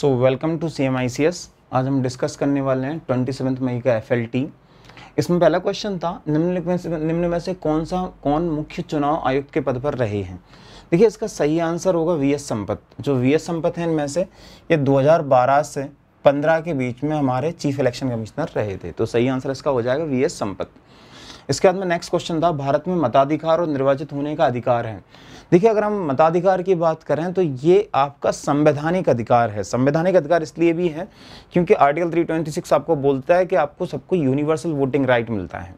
so welcome to C M I C S आज हम discuss करने वाले हैं ट्वेंटी सेवन्थ मई का एफ एल टी इसमें पहला क्वेश्चन था निम्नलिखित में से निम्न में से कौन सा कौन मुख्य चुनाव आयुक्त के पद पर रहे हैं देखिए इसका सही आंसर होगा वी एस संपत जो वी एस संपत हैं इनमें से ये 2012 से 15 के बीच में हमारे चीफ इलेक्शन कमिश्नर रहे थे तो सही आंसर इसका हो जाएगा वी एस संपत इसके बाद में नेक्स्ट क्वेश्चन था भारत में मताधिकार और निर्वाचित होने का अधिकार है देखिए अगर हम मताधिकार की बात करें तो ये आपका संवैधानिक अधिकार है संवैधानिक अधिकार इसलिए भी है क्योंकि आर्टिकल 326 आपको बोलता है कि आपको सबको यूनिवर्सल वोटिंग राइट मिलता है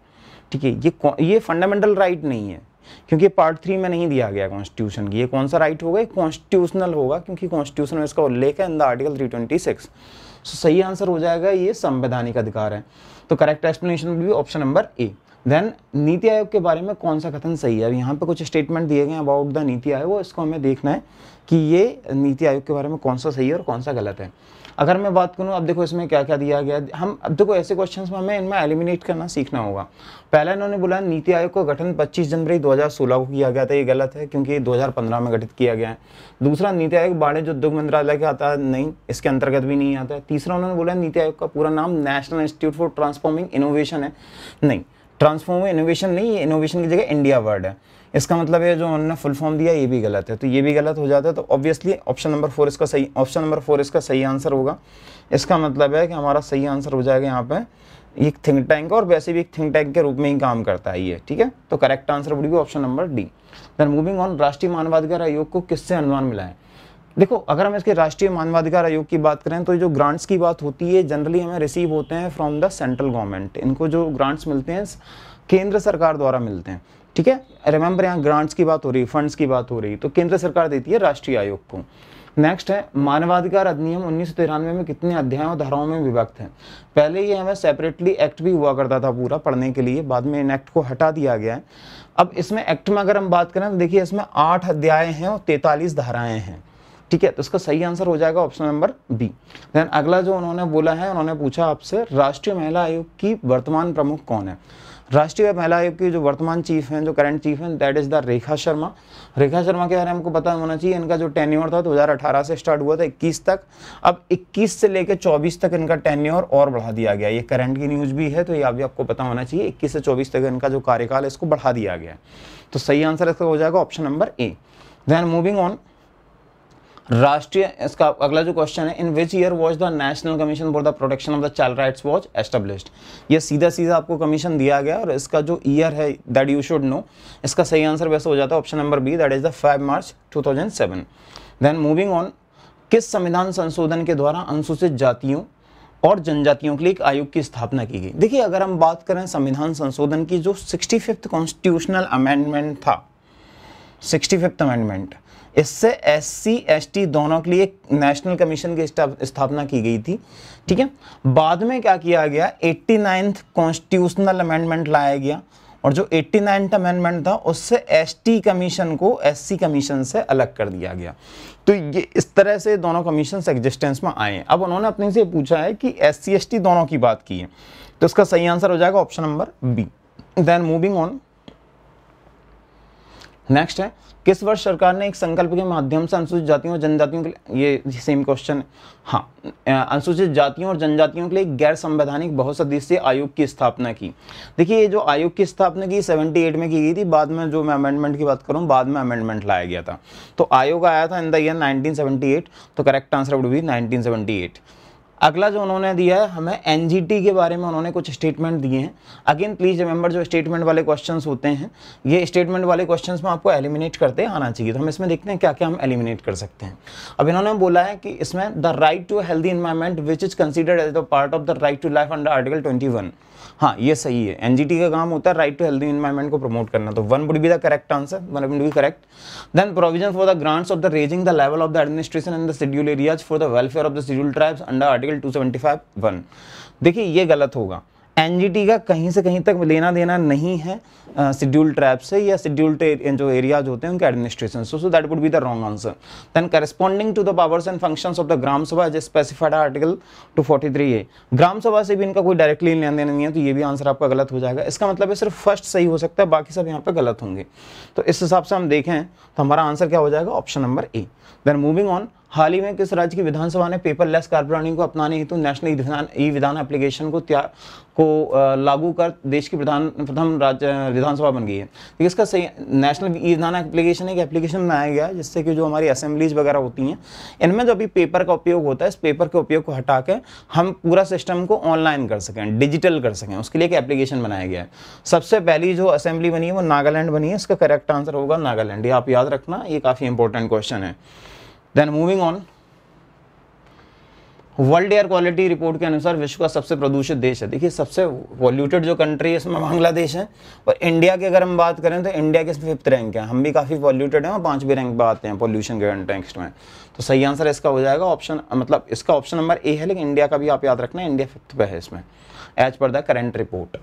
ठीक है ये ये फंडामेंटल राइट नहीं है क्योंकि पार्ट थ्री में नहीं दिया गया कॉन्स्टिट्यूशन की ये कौन सा राइट होगा कॉन्स्टिट्यूशनल होगा क्योंकि कॉन्स्टिट्यूशन में इसका उल्लेख है in the article three so सही आंसर हो जाएगा ये संवैधानिक अधिकार है तो करेक्ट एक्सप्लेनेशन भी option number A then NITI Aayog के बारे में कौन सा कथन सही है अब यहाँ पर कुछ स्टेटमेंट दिए गए हैं अबाउट द नीति आयोग इसको हमें देखना है कि ये नीति आयोग के बारे में कौन सा सही है और कौन सा गलत है अगर मैं बात करूँ अब देखो इसमें क्या क्या दिया गया हम अब देखो ऐसे क्वेश्चन में हमें इनमें एलिमिनेट करना सीखना होगा पहला इन्होंने बोला नीति आयोग का गठन 25 जनवरी 2016 को किया गया था ये गलत है क्योंकि 2015 में गठित किया गया है दूसरा नीति आयोग वाणिज्य उद्योग मंत्रालय के आता नहीं इसके अंतर्गत भी नहीं आता है तीसरा उन्होंने बोला नीति आयोग का पूरा नाम national institute for transforming innovation है नहीं ट्रांसफॉर्म इनोवेशन नहीं है इनोवेशन की जगह इंडिया वर्ड है इसका मतलब ये जो उन्होंने फुल फॉर्म दिया ये भी गलत है तो ये भी गलत हो जाता है तो ऑब्वियसली ऑप्शन नंबर फोर इसका सही ऑप्शन नंबर फोर इसका सही आंसर होगा इसका मतलब है कि हमारा सही आंसर हो जाएगा यहाँ पे ये थिंक टैंक और वैसे भी एक थिंक टैंक के रूप में ही काम करता है ये ठीक है तो correct answer would option number D then moving on राष्ट्रीय मानवाधिकार आयोग को किससे अनुमान मिला है देखो अगर हम इसके राष्ट्रीय मानवाधिकार आयोग की बात करें तो जो ग्रांट्स की बात होती है जनरली हमें रिसीव होते हैं फ्रॉम द सेंट्रल गवर्नमेंट इनको जो ग्रांट्स मिलते हैं केंद्र सरकार द्वारा मिलते हैं ठीक है रिमेंबर यहाँ ग्रांट्स की बात हो रही है फंड्स की बात हो रही है तो केंद्र सरकार देती है राष्ट्रीय आयोग को नेक्स्ट है मानवाधिकार अधिनियम उन्नीस में, में कितने अध्यायों और धाराओं में विभक्त हैं पहले ये हमें सेपरेटली एक्ट भी हुआ करता था पूरा पढ़ने के लिए बाद में इन एक्ट को हटा दिया गया है अब इसमें एक्ट में अगर हम बात करें तो देखिए इसमें आठ अध्याय हैं और तैतालीस धाराएं हैं ठीक है तो इसका सही आंसर हो जाएगा ऑप्शन नंबर बी देन अगला जो उन्होंने बोला है उन्होंने पूछा आपसे राष्ट्रीय महिला आयोग की वर्तमान प्रमुख कौन है राष्ट्रीय महिला आयोग की जो वर्तमान चीफ हैं जो करंट चीफ हैं that is the Rekha Sharma Rekha Sharma के बारे में हमको पता होना चाहिए इनका जो टेन्योर था 2018 से स्टार्ट हुआ था 21 तक अब 21 से लेकर 24 तक इनका टेन्योर और बढ़ा दिया गया ये करंट की न्यूज़ भी है तो ये अभी आपको पता होना चाहिए इक्कीस से चौबीस तक इनका जो कार्यकाल है इसको बढ़ा दिया गया तो सही आंसर इसका हो जाएगा option number A then moving on राष्ट्रीय इसका अगला जो क्वेश्चन है in which year was the national commission for the protection of the child rights was established ये सीधा सीधा आपको कमीशन दिया गया और इसका जो ईयर है दैट यू शुड नो इसका सही आंसर वैसे हो जाता है option number B that is the five March two thousand seven then moving on किस संविधान संशोधन के द्वारा अनुसूचित जातियों और जनजातियों के लिए एक आयोग की स्थापना की गई देखिए अगर हम बात करें संविधान संशोधन की जो सिक्सटी फिफ्थ कॉन्स्टिट्यूशनल अमेंडमेंट था सिक्सटी फिफ्थ अमेंडमेंट इससे एस सी एस टी दोनों के लिए नेशनल कमीशन की स्थापना की गई थी ठीक है बाद में क्या किया गया एट्टी नाइन्थ कॉन्स्टिट्यूशनल अमेंडमेंट लाया गया और जो एट्टी नाइन्थ अमेंडमेंट था उससे एस टी कमीशन को एस सी कमीशन से अलग कर दिया गया तो ये इस तरह से दोनों कमीशन एग्जिस्टेंस में आए अब उन्होंने अपने से पूछा है कि एस सी एस टी दोनों की बात की है तो इसका सही आंसर हो जाएगा option number B then moving on next है किस वर्ष सरकार ने एक संकल्प के माध्यम से अनुसूचित जातियों और जनजातियों के लिए ये सेम क्वेश्चन है हाँ अनुसूचित जातियों और जनजातियों के लिए गैर संवैधानिक बहुसदस्यीय आयोग की स्थापना की देखिए ये जो आयोग की स्थापना की 78 में की गई थी बाद में जो मैं अमेंडमेंट की बात करूँ बाद में अमेंडमेंट लाया गया था तो आयोग आया था इन द ईयर 1978 तो correct answer would be nineteen अगला जो उन्होंने दिया है हमें एन के बारे में उन्होंने कुछ स्टेटमेंट दिए हैं अगेन प्लीज़ रिमेंबर जो स्टेटमेंट वाले क्वेश्चन होते हैं ये स्टेटमेंट वाले क्वेश्चन में आपको एलिमिनेट करते आना चाहिए तो हम इसमें देखते हैं क्या क्या हम एलिमिनेट कर सकते हैं अब इन्होंने बोला है कि इसमें the right to healthy environment which is considered as the part of the right to life under article twenty हाँ ये सही है एनजीटी का काम होता है राइट टू हेल्दी इन्वायरमेंट को प्रमोट करना तो one would be the correct answer one would be correct then provision for the grants of the raising the level of the administration in the schedule areas for the welfare of the schedule tribes under article two seventy five one देखिए ये गलत होगा NGT का कहीं से कहीं तक लेना देना नहीं है शेड्यूल ट्राइब्स है या शेड्यूल जो एरियाज होते हैं उनके administration so so that would be the wrong answer then corresponding to the powers and functions of the gram sabha as specified article two forty three A gram sabha से भी इनका कोई डायरेक्टली लेन देन नहीं है तो ये भी आंसर आपका गलत हो जाएगा इसका मतलब है सिर्फ फर्स्ट सही हो सकता है बाकी सब यहाँ पर गलत होंगे तो इस हिसाब से हम देखें तो हमारा आंसर क्या हो जाएगा option number A then moving on हाल ही में किस राज्य की विधानसभा ने पेपरलेस कारप्रणाली को अपनाने हेतु नेशनल ई विधान ई विधान एप्लीकेशन को त्याग को लागू कर देश की प्रधान प्रथम राज्य विधानसभा बन गई है तो इसका सही नेशनल ई विधान एप्लीकेशन एक एप्लीकेशन बनाया गया जिससे कि जो हमारी असेंबलीज वगैरह होती हैं इनमें जो अभी पेपर का उपयोग होता है इस पेपर के उपयोग को हटा के हम पूरा सिस्टम को ऑनलाइन कर सकें डिजिटल कर सकें उसके लिए एक एप्लीकेशन बनाया गया है सबसे पहली जो असेंबली बनी है वो नागालैंड बनी है इसका करेक्ट आंसर होगा नागालैंड ये आप याद रखना ये काफ़ी इंपॉर्टेंट क्वेश्चन है then moving on world air quality report के अनुसार विश्व का सबसे प्रदूषित देश है देखिए सबसे पॉल्यूटेड जो कंट्री है इसमें बांग्लादेश है और इंडिया की अगर हम बात करें तो इंडिया के फिफ्थ रैंक है हम भी काफ़ी पॉल्यूटेड हैं और पाँच भी रैंक पर आते हैं पॉल्यूशन के कंटेक्स्ट में तो सही आंसर इसका हो जाएगा ऑप्शन मतलब इसका ऑप्शन नंबर ए है लेकिन इंडिया का भी आप याद रखना इंडिया फिफ्थ पे है इसमें as per the current report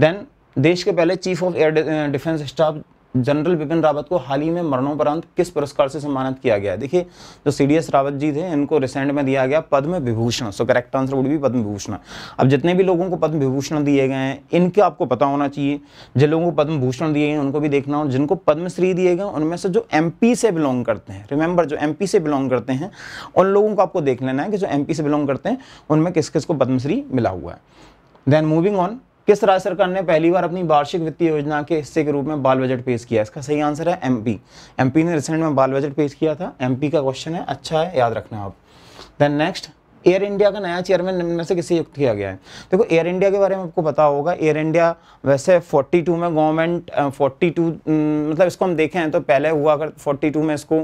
then देश के पहले chief of air defence staff general Bipin Rawat को हाल ही में मरणोपरांत किस पुरस्कार से सम्मानित किया गया देखिए जो सी रावत जी थे इनको रिसेंट में दिया गया Padma Vibhushan so correct answer would भी पद्म विभूषण अब जितने भी लोगों को पद्म विभूषण दिए गए हैं इनके आपको पता होना चाहिए जिन लोगों को पद्म भूषण दिए गए उनको भी देखना हो जिनको पद्मश्री दिए गए उनमें से जो एम से बिलोंग करते हैं रिमेंबर जो एम से बिलोंग करते हैं उन लोगों को आपको देख लेना है कि जो एम से बिलोंग करते हैं उनमें किस किस को पद्मश्री मिला हुआ है देन मूविंग ऑन किस राज्य सरकार ने पहली बार अपनी वार्षिक वित्तीय योजना के हिस्से के रूप में बाल बजट पेश किया इसका सही आंसर है एमपी एमपी ने रिसेंट में बाल बजट पेश किया था एमपी का क्वेश्चन है अच्छा है याद रखना आप देन नेक्स्ट एयर इंडिया का नया चेयरमैन में से किसे युक्त किया गया है देखो एयर इंडिया के बारे में आपको पता होगा एयर इंडिया वैसे 42 में गवर्नमेंट 42 मतलब इसको हम देखे हैं तो पहले हुआ कर 42 में इसको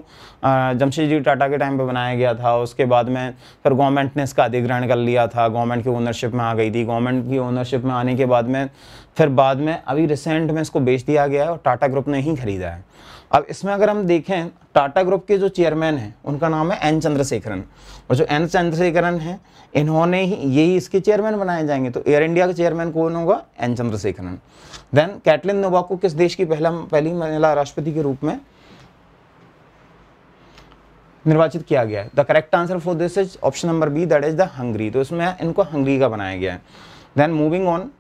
जमशेद जी टाटा के टाइम पे बनाया गया था उसके बाद में फिर गवर्नमेंट ने इसका अधिग्रहण कर लिया था गवर्नमेंट की ओनरशिप में आ गई थी गवर्नमेंट की ओनरशिप में आने के बाद में फिर बाद में अभी रिसेंट में इसको बेच दिया गया है और टाटा ग्रुप ने ही खरीदा है अब इसमें अगर हम देखें टाटा ग्रुप के जो चेयरमैन हैं उनका नाम है एन चंद्रशेखरन और जो एन चंद्रशेखरन हैं इन्होंने ही यही इसके चेयरमैन बनाए जाएंगे तो एयर इंडिया का चेयरमैन कौन होगा N Chandrasekaran then Katalin Novak को किस देश की पहला पहली महिला राष्ट्रपति के रूप में निर्वाचित किया गया है the correct answer for this is option number B that is the Hungary तो इसमें इनको हंगरी का बनाया गया है then moving on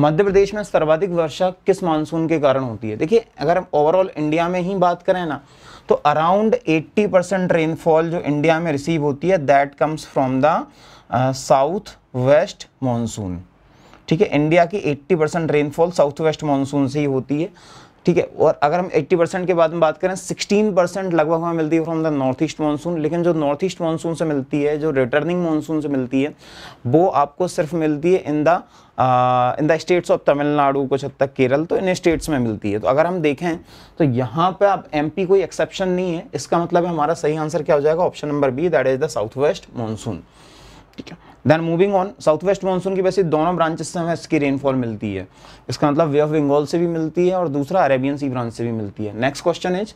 Madhya Pradesh में सर्वाधिक वर्षा किस मानसून के कारण होती है देखिए अगर हम ओवरऑल इंडिया में ही बात करें ना तो अराउंड 80 परसेंट रेनफॉल जो इंडिया में रिसीव होती है that comes from the south west monsoon ठीक है इंडिया की 80 percent rainfall south west monsoon से ही होती है ठीक है और अगर हम 80 परसेंट के बाद में बात करें 16 परसेंट लगभग हमें मिलती है from the north east monsoon लेकिन जो नॉर्थ ईस्ट मानसून से मिलती है जो रिटर्निंग मानसून से मिलती है वो आपको सिर्फ मिलती है in the in the states of Tamil Nadu कुछ हद तक केरल तो इन स्टेट्स में मिलती है तो अगर हम देखें तो यहाँ पर आप एम कोई एक्सेप्शन नहीं है इसका मतलब है हमारा सही आंसर क्या हो जाएगा option number B that is the south west monsoon ठीक है then moving on south west monsoon की वैसे दोनों ब्रांचेस से हमें इसकी रेनफॉल मिलती है इसका मतलब वे ऑफ बंगाल से भी मिलती है और दूसरा अरेबियन सी ब्रांच से भी मिलती है next question is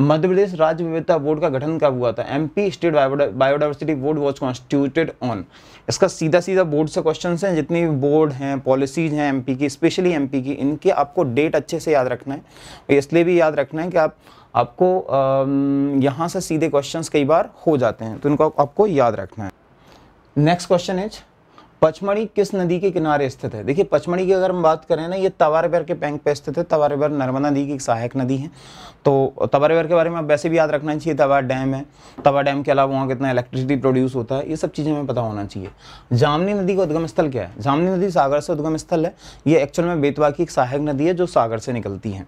Madhya Pradesh राज्य विविधता बोर्ड का गठन कब हुआ था MP state biodiversity board was constituted on इसका सीधा सीधा बोर्ड से क्वेश्चन हैं जितनी भी बोर्ड हैं पॉलिसीज हैं एमपी की स्पेशली एमपी की इनके आपको डेट अच्छे से याद रखना है इसलिए भी याद रखना है कि आप आपको यहाँ से सीधे क्वेश्चन कई बार हो जाते हैं तो इनको आपको याद रखना है नेक्स्ट क्वेश्चन इज पचमढ़ी किस नदी के किनारे स्थित है देखिए पचमढ़ी की अगर हम बात करें ना ये तवारेबर के बैंक पे स्थित है तवारेबर नर्मदा नदी की एक सहायक नदी है तो तवारेबर के बारे में आप वैसे भी याद रखना चाहिए तवा डैम है तवा डैम के अलावा वहाँ कितना इलेक्ट्रिसिटी प्रोड्यूस होता है ये सब चीज़ें हमें पता होना चाहिए जामनी नदी का उद्गम स्थल क्या है जामनी नदी सागर से उद्गम स्थल है ये एक्चुअल में बेतवा की एक सहायक नदी है जो सागर से निकलती है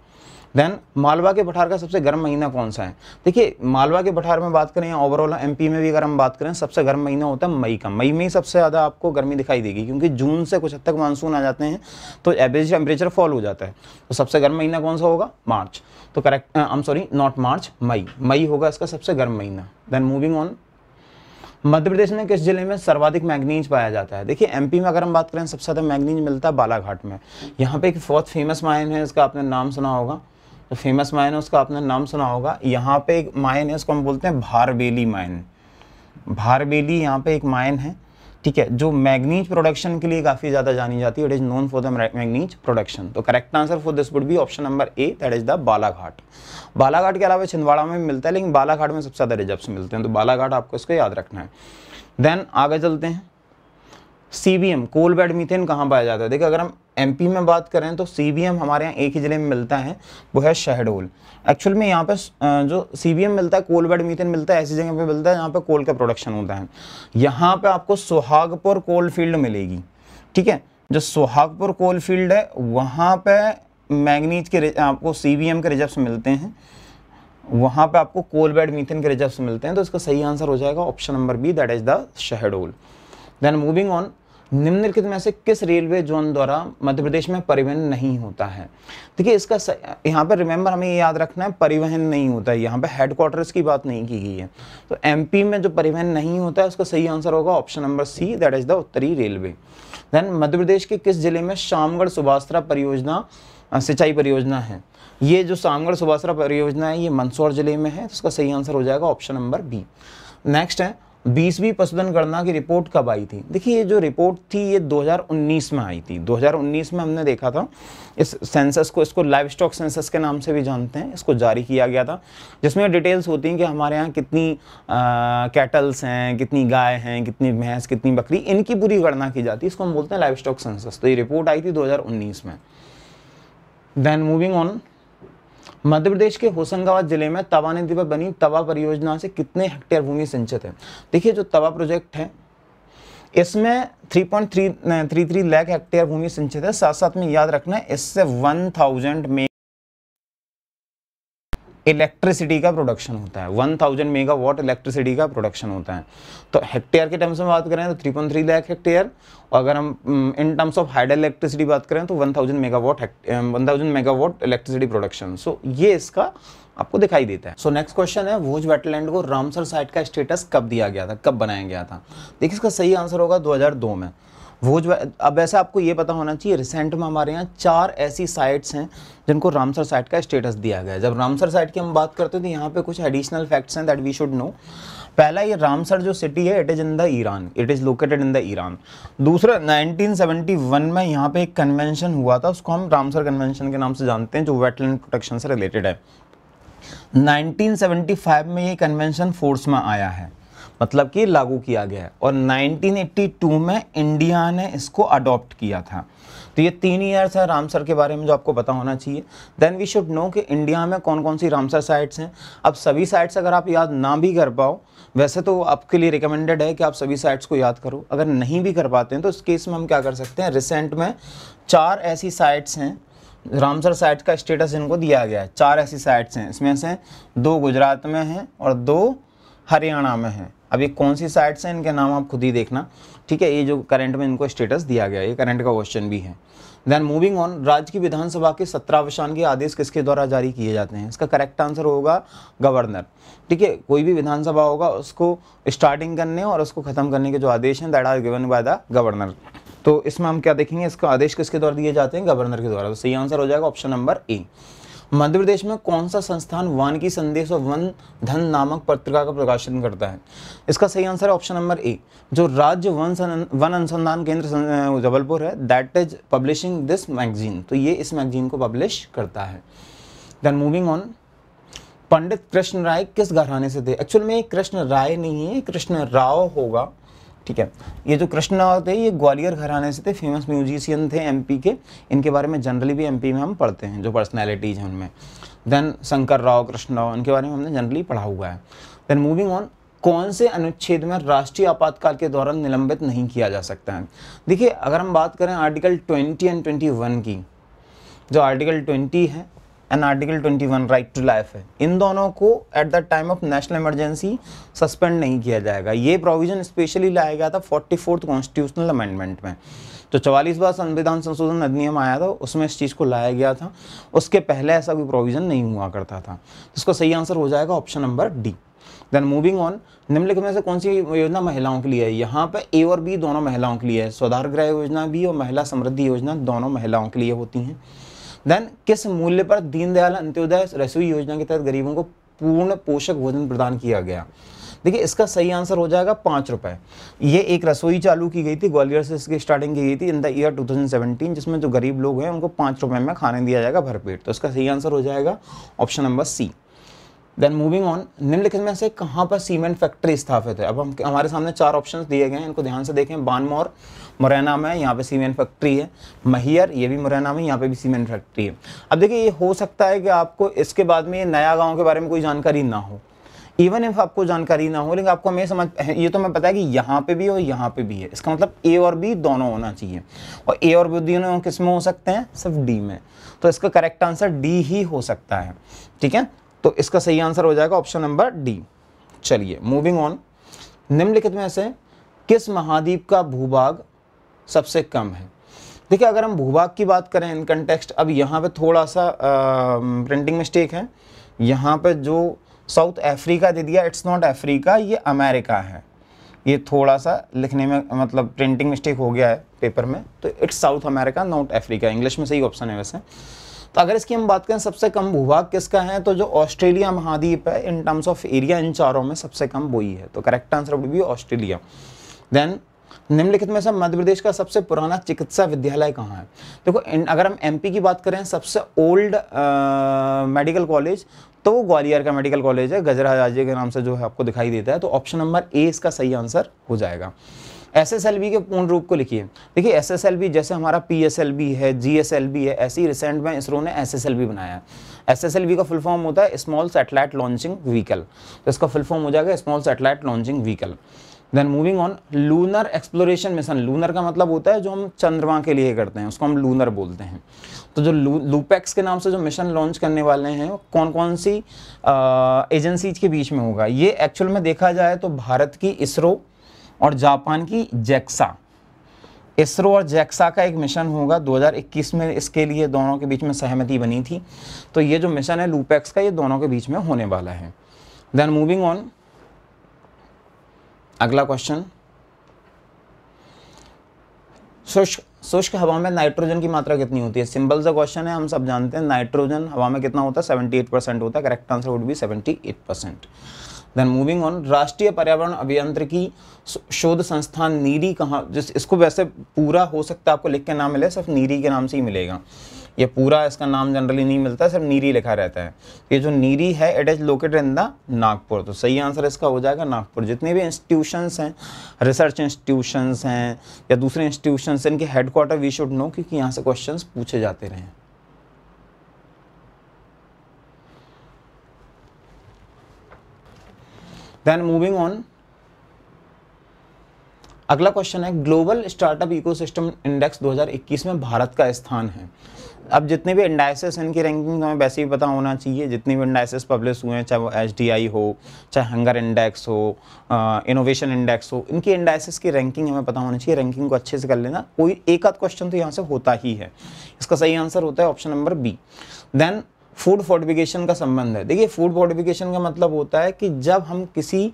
देन मालवा के पठार का सबसे गर्म महीना कौन सा है देखिए मालवा के पठार में बात करें या ओवरऑल एमपी में भी अगर हम बात करें सबसे गर्म महीना होता है मई का मई में ही सबसे ज़्यादा आपको गर्मी दिखाई देगी क्योंकि जून से कुछ हद तक मानसून आ जाते हैं तो एवरेज टेम्परेचर फॉल हो जाता है तो सबसे गर्म महीना कौन सा होगा मार्च तो correct I am sorry not March मई मई होगा इसका सबसे गर्म महीना then moving on Madhya Pradesh में किस जिले में सर्वाधिक मैगनीज पाया जाता है देखिए एमपी में अगर हम बात करें सबसे ज़्यादा मैगनीज मिलता है बालाघाट में यहाँ पे एक बहुत फेमस माइन है इसका आपने नाम सुना होगा तो फेमस माइन है उसका आपने नाम सुना होगा यहाँ पे एक माइन है उसको हम बोलते हैं भारबेली माइन भारबेली यहाँ पे एक माइन है ठीक है जो मैग्नीज प्रोडक्शन के लिए काफ़ी ज़्यादा जानी जाती है it is known for the manganese production तो correct answer for this would be option number A that is the Balaghat Balaghat के अलावा छिंदवाड़ा में मिलता है लेकिन बालाघाट में सबसे ज़्यादा रिजर्व मिलते हैं तो बालाघाट आपको इसको याद रखना है देन आगे चलते हैं C B M coal bed methane कहाँ पाया जाता है देखिए अगर हम एमपी में बात करें तो सी बी एम हमारे यहाँ एक ही ज़िले में मिलता है वो है शहडोल एक्चुअल में यहाँ पे जो सी बी एम मिलता है कोल बेड मीथेन मिलता है ऐसी जगह पे मिलता है जहाँ पे कोल का प्रोडक्शन होता है यहाँ पे आपको सुहागपुर कोल फील्ड मिलेगी ठीक है जो सुहागपुर कोल फील्ड है वहाँ पर मैगनीज के आपको सी बी एम के रिजर्व्स मिलते हैं वहाँ पर आपको कोल बेड मीथेन के रिजर्व्स मिलते हैं तो इसका सही आंसर हो जाएगा option number B that is the Shahdol then moving on निम्नलिखित में से किस रेलवे जोन द्वारा मध्य प्रदेश में परिवहन नहीं होता है देखिए इसका यहाँ पर रिमेंबर हमें याद रखना है परिवहन नहीं होता है यहाँ पर हेडक्वार्टर्स की बात नहीं की गई है तो एमपी में जो परिवहन नहीं होता है उसका सही आंसर होगा option number C that is the उत्तरी रेलवे देन मध्य प्रदेश के किस जिले में शामगढ़ सुभाषरा परियोजना सिंचाई परियोजना है ये जो शामगढ़ सुभाषरा परियोजना है ये मंदसौर जिले में है इसका तो सही आंसर हो जाएगा ऑप्शन नंबर बी नेक्स्ट है बीसवीं पशुधन गणना की रिपोर्ट कब आई थी देखिए ये जो रिपोर्ट थी ये 2019 में आई थी 2019 में हमने देखा था इस सेंसस को इसको लाइव स्टॉक सेंसस के नाम से भी जानते हैं इसको जारी किया गया था जिसमें डिटेल्स होती हैं कि हमारे यहाँ कितनी कैटल्स हैं कितनी गाय हैं कितनी भैंस कितनी बकरी इनकी पूरी गणना की जाती है इसको हम बोलते हैं लाइव स्टॉक सेंसस तो ये रिपोर्ट आई थी दो में then moving on Madhya Pradesh के होशंगाबाद जिले में तवा नदी पर बनी तवा परियोजना से कितने हेक्टेयर भूमि सिंचित है देखिए जो तवा प्रोजेक्ट है इसमें 3.3 थ्री लाख हेक्टेयर भूमि सिंचित है साथ साथ में याद रखना है इससे 1000 में इलेक्ट्रिसिटी का प्रोडक्शन होता है one thousand megawatt electricity का प्रोडक्शन होता है तो हेक्टेयर के टर्म्स में बात करें तो three point three lakh hectare और अगर हम in terms of hydel electricity बात करें तो one thousand megawatt one thousand megawatt electricity production so ये इसका आपको दिखाई देता है सो नेक्स्ट क्वेश्चन है वोज वेटलैंड को रामसर साइट का स्टेटस कब दिया गया था कब बनाया गया था देखिए इसका सही आंसर होगा दो में भोज अब वैसे आपको ये पता होना चाहिए रिसेंट में हमारे यहाँ चार ऐसी साइट्स हैं जिनको रामसर साइट का स्टेटस दिया गया है जब रामसर साइट की हम बात करते हैं तो यहाँ पे कुछ एडिशनल फैक्ट्स हैं दैट वी शुड नो पहला ये रामसर जो सिटी है it is in the Iran it is located in the Iran दूसरा 1971 में यहाँ पे एक कन्वेंशन हुआ था उसको हम रामसर कन्वेंशन के नाम से जानते हैं जो वेटलैंड प्रोटेक्शन से रिलेटेड है 1975 में ये कन्वेंशन फोर्स में आया है मतलब कि लागू किया गया है और 1982 में इंडिया ने इसको अडॉप्ट किया था तो ये तीन ईयर्स है रामसर के बारे में जो आपको पता होना चाहिए देन वी शुड नो कि इंडिया में कौन कौन सी रामसर साइट्स हैं अब सभी साइट्स अगर आप याद ना भी कर पाओ वैसे तो आपके लिए रिकमेंडेड है कि आप सभी साइट्स को याद करो अगर नहीं भी कर पाते हैं तो इस केस में हम क्या कर सकते हैं रिसेंट में चार ऐसी साइट्स हैं रामसर साइट्स का स्टेटस इनको दिया गया है चार ऐसी साइट्स हैं इसमें से दो गुजरात में हैं और दो हरियाणा में हैं अब ये कौन सी साइट्स हैं इनके नाम आप खुद ही देखना ठीक है ये जो करंट में इनको स्टेटस दिया गया ये करंट का क्वेश्चन भी है देन मूविंग ऑन राज्य की विधानसभा के सत्रावसान के आदेश किसके द्वारा जारी किए जाते हैं इसका करेक्ट आंसर होगा गवर्नर ठीक है कोई भी विधानसभा होगा उसको स्टार्टिंग करने और उसको खत्म करने के जो आदेश हैं that are given by the governor तो इसमें हम क्या देखेंगे इसका आदेश किसके द्वारा दिए जाते हैं गवर्नर के द्वारा तो सही आंसर हो जाएगा ऑप्शन नंबर ए मध्य प्रदेश में कौन सा संस्थान वन की संदेश और वन धन नामक पत्रिका का प्रकाशन करता है इसका सही आंसर है ऑप्शन नंबर ए जो राज्य वन वन अनुसंधान केंद्र जबलपुर है that is publishing this magazine तो ये इस मैगजीन को पब्लिश करता है then moving on Pandit Krishna Rai किस घराने से थे एक्चुअल में कृष्ण राय नहीं है कृष्ण राव होगा ठीक है ये जो कृष्णा थे ये ग्वालियर घराने से थे फेमस म्यूजिशियन थे एमपी के इनके बारे में जनरली भी एमपी में हम पढ़ते हैं जो पर्सनैलिटीज़ हैं उनमें देन शंकर राव कृष्ण राव इनके बारे में हमने जनरली पढ़ा हुआ है देन मूविंग ऑन कौन से अनुच्छेद में राष्ट्रीय आपातकाल के दौरान निलंबित नहीं किया जा सकता है देखिए अगर हम बात करें आर्टिकल 20 एंड 21 की जो आर्टिकल 20 है and article 21 right to life है इन दोनों को at the time of national emergency suspend नहीं किया जाएगा ये प्रोविजन स्पेशली लाया गया था फोर्टी फोर्थ कॉन्स्टिट्यूशनल अमेंडमेंट में जो तो चवालीसवा संविधान संशोधन अधिनियम आया था उसमें इस चीज़ को लाया गया था उसके पहले ऐसा कोई प्रोविजन नहीं हुआ करता था इसका सही आंसर हो जाएगा option number D then moving on निम्नलिखित में से कौन सी योजना महिलाओं के लिए है यहाँ पर ए और बी दोनों महिलाओं के लिए है स्वधार गृह योजना भी और महिला समृद्धि योजना दोनों महिलाओं के लिए होती हैं देन किस मूल्य पर दीनदयाल अंत्योदय रसोई योजना के तहत गरीबों को पूर्ण पोषक भोजन प्रदान किया गया देखिए इसका सही आंसर हो जाएगा पाँच रुपये ये एक रसोई चालू की गई थी ग्वालियर से इसकी स्टार्टिंग की गई थी इन द ईयर 2017 जिसमें जो गरीब लोग हैं उनको पाँच रुपये में खाने दिया जाएगा भरपेट तो इसका सही आंसर हो जाएगा option number C then moving on निम्नलिखित में से कहाँ पर सीमेंट फैक्ट्री स्थापित है अब हम हमारे सामने चार ऑप्शंस दिए गए हैं इनको ध्यान से देखें बानमौर मुरैना में यहाँ पे सीमेंट फैक्ट्री है महियर ये भी मुरैना में यहाँ पे भी सीमेंट फैक्ट्री है अब देखिए ये हो सकता है कि आपको इसके बाद में ये नया गाँव के बारे में कोई जानकारी ना हो इवन इफ आपको जानकारी ना हो लेकिन आपको हमें समझ ये तो मैं पता है कि यहाँ पे भी और यहाँ पे भी है इसका मतलब ए और बी दोनों होना चाहिए और ए और बी दोनों किस में हो सकते हैं सिर्फ डी में तो इसका करेक्ट आंसर डी ही हो सकता है ठीक है तो इसका सही आंसर हो जाएगा ऑप्शन नंबर डी चलिए मूविंग ऑन निम्नलिखित में से किस महाद्वीप का भूभाग सबसे कम है देखिए अगर हम भूभाग की बात करें इन कंटेक्स्ट अब यहाँ पे थोड़ा सा प्रिंटिंग मिस्टेक है यहाँ पे जो साउथ अफ्रीका दे दिया इट्स नॉट अफ्रीका ये अमेरिका है ये थोड़ा सा लिखने में मतलब प्रिंटिंग मिस्टेक हो गया है पेपर में तो it's South America not Africa English में सही ऑप्शन है वैसे तो अगर इसकी हम बात करें सबसे कम भूभाग किसका है तो जो ऑस्ट्रेलिया महाद्वीप है इन टर्म्स ऑफ एरिया इन चारों में सबसे कम वही है तो correct answer would be Australia then निम्नलिखित में से मध्य प्रदेश का सबसे पुराना चिकित्सा विद्यालय कहाँ है देखो अगर हम एमपी की बात करें सबसे ओल्ड मेडिकल कॉलेज तो वो ग्वालियर का मेडिकल कॉलेज है गजरा के नाम से जो है आपको दिखाई देता है तो ऑप्शन नंबर ए इसका सही आंसर हो जाएगा एस एस एल बी के पूर्ण रूप को लिखिए देखिए एस एस एल बी जैसे हमारा पी एस एल बी है जी एस एल बी है ऐसे ही रिसेंट में इसरो ने एस एस एल बी बनाया है एस एस एल बी का फुल फॉर्म होता है स्मॉल सेटेलाइट लॉन्चिंग व्हीकल तो इसका फुल फॉर्म हो जाएगा small satellite launching vehicle then moving on lunar exploration mission lunar का मतलब होता है जो हम चंद्रमा के लिए करते हैं उसको हम लूनर बोलते हैं तो जो लू लूपैक्स के नाम से जो मिशन लॉन्च करने वाले हैं कौन कौन सी एजेंसीज के बीच में होगा ये एक्चुअल में देखा जाए तो भारत की इसरो और जापान की जैक्सा इसरो और जैक्सा का एक मिशन होगा 2021 में इसके लिए दोनों के बीच में सहमति बनी थी तो ये जो मिशन है लूपेक्स का ये दोनों के बीच में होने वाला है देन मूविंग ऑन अगला क्वेश्चन शुष्क हवा में नाइट्रोजन की मात्रा कितनी होती है सिंपल सा क्वेश्चन है हम सब जानते हैं नाइट्रोजन हवा में कितना होता है एट परसेंट होता है correct answer would be eight percent then moving on राष्ट्रीय पर्यावरण अभियांत्रिकी शोध संस्थान नीरी कहाँ जिस इसको वैसे पूरा हो सकता है आपको लिख के नाम मिले सिर्फ नीरी के नाम से ही मिलेगा ये पूरा इसका नाम जनरली नहीं मिलता सिर्फ नीरी लिखा रहता है ये जो नीरी है it is located in the Nagpur तो सही आंसर इसका हो जाएगा नागपुर जितने भी इंस्टीट्यूशंस हैं रिसर्च इंस्टीट्यूशंस हैं या दूसरे इंस्टीट्यूशंस इनके हेडक्वार्टर वी शुड नो क्योंकि यहाँ से क्वेश्चन पूछे जाते रहे हैं देन मूविंग ऑन अगला क्वेश्चन है ग्लोबल स्टार्टअप इकोसिस्टम इंडेक्स 2021 में भारत का स्थान है अब जितने भी इंडाइसेस इनकी रैंकिंग हमें वैसे ही पता होना चाहिए जितने भी इंडाइसेस पब्लिश हुए हैं चाहे वो एच हो चाहे हंगर इंडेक्स हो इनोवेशन इंडेक्स हो इनकी इंडाइसेस की रैंकिंग हमें पता होना चाहिए रैंकिंग को अच्छे से कर लेना कोई एक आध क्वेश्चन तो यहाँ से होता ही है इसका सही आंसर होता है option number B then food fortification का संबंध है देखिए फूड फोर्टिफिकेशन का मतलब होता है कि जब हम किसी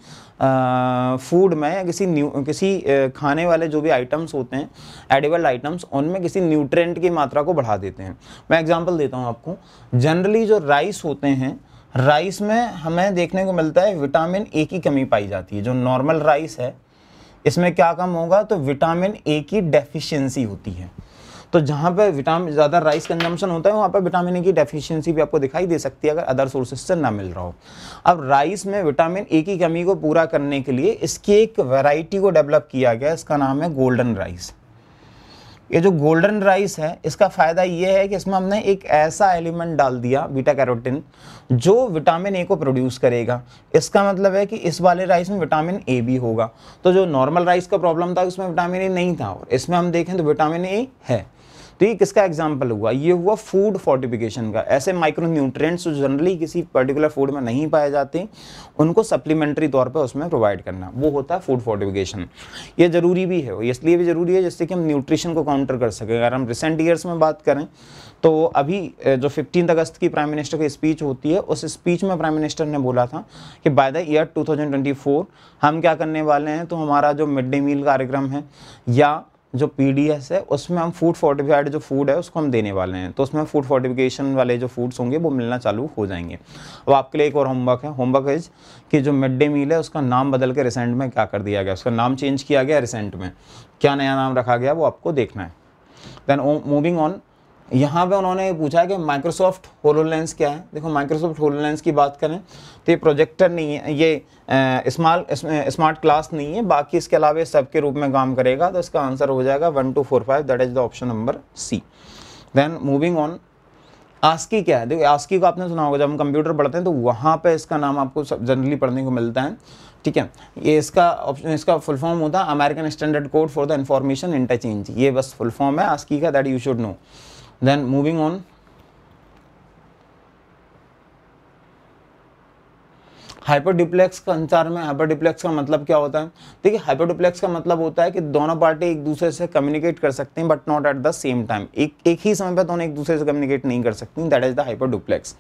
फूड में या किसी न्यू किसी खाने वाले जो भी आइटम्स होते हैं एडिबल आइटम्स उनमें किसी न्यूट्रेंट की मात्रा को बढ़ा देते हैं मैं एग्जांपल देता हूँ आपको जनरली जो राइस होते हैं राइस में हमें देखने को मिलता है विटामिन ए की कमी पाई जाती है जो नॉर्मल राइस है इसमें क्या कम होगा तो विटामिन ए की डेफिशिएंसी होती है तो जहाँ पे विटामिन ज़्यादा राइस कंजम्पशन होता है वहाँ पर विटामिन ए की डेफिशिएंसी भी आपको दिखाई दे सकती है अगर अदर सोर्सेज से ना मिल रहा हो अब राइस में विटामिन ए की कमी को पूरा करने के लिए इसकी एक वेराइटी को डेवलप किया गया इसका नाम है गोल्डन राइस ये जो गोल्डन राइस है इसका फ़ायदा ये है कि इसमें हमने एक ऐसा एलिमेंट डाल दिया बीटा कैरोटिन जो विटामिन ए को प्रोड्यूस करेगा इसका मतलब है कि इस वाले राइस में विटामिन ए भी होगा तो जो नॉर्मल राइस का प्रॉब्लम था उसमें विटामिन ए नहीं था और इसमें हम देखें तो विटामिन ए है तो ये किसका एग्जाम्पल हुआ ये हुआ फूड फोर्टिफिकेशन का ऐसे माइक्रो न्यूट्रिएंट्स जो जनरली किसी पर्टिकुलर फूड में नहीं पाए जाते उनको सप्लीमेंट्री तौर पर उसमें प्रोवाइड करना वो होता है फूड फोर्टिफिकेशन ये ज़रूरी भी है इसलिए भी ज़रूरी है जिससे कि हम न्यूट्रिशन को काउंटर कर सकें अगर हम रिसेंट ईयर्स में बात करें तो अभी जो फिफ्टीन अगस्त की प्राइम मिनिस्टर की स्पीच होती है उस स्पीच में प्राइम मिनिस्टर ने बोला था कि बाय द ईयर 2024 हम क्या करने वाले हैं तो हमारा जो मिड डे मील कार्यक्रम है या जो पी है उसमें हम फूड फोर्टिफाइड जो फूड है उसको हम देने वाले हैं तो उसमें फूड फोर्टिफिकेशन वाले जो फूड्स होंगे वो मिलना चालू हो जाएंगे अब आपके लिए एक और होमवर्क है होमवर्क इज कि जो मिड डे मील है उसका नाम बदल के रिसेंट में क्या कर दिया गया उसका नाम चेंज किया गया रिसेंट में क्या नया नाम रखा गया वो आपको देखना है देन मूविंग ऑन यहाँ पे उन्होंने पूछा है कि माइक्रोसॉफ्ट होलोलेंस क्या है देखो माइक्रोसॉफ्ट होलोलेंस की बात करें तो ये प्रोजेक्टर नहीं है ये स्मार्ट स्मार्ट क्लास नहीं है बाकी इसके अलावा सब के रूप में काम करेगा तो इसका आंसर हो जाएगा one two four five that is the option number C then moving on ASCII क्या है देखो आस्की को आपने सुना होगा जब हम कंप्यूटर पढ़ते हैं तो वहाँ पर इसका नाम आपको जनरली पढ़ने को मिलता है ठीक है ये इसका ऑप्शन इसका फुल फॉर्म होता है American standard code for the information interchange ये बस फुल फॉर्म है आस्की का that you should know Then moving on, hyper duplex का अनुसार में हाइपर डिप्लेक्स का मतलब क्या होता है देखिए हाइपर डिप्लेक्स का मतलब होता है कि दोनों पार्टी एक दूसरे से कम्युनिकेट कर सकते हैं but not at the same time एक एक ही समय पर दोनों एक दूसरे से कम्युनिकेट नहीं कर सकती that is the hyper duplex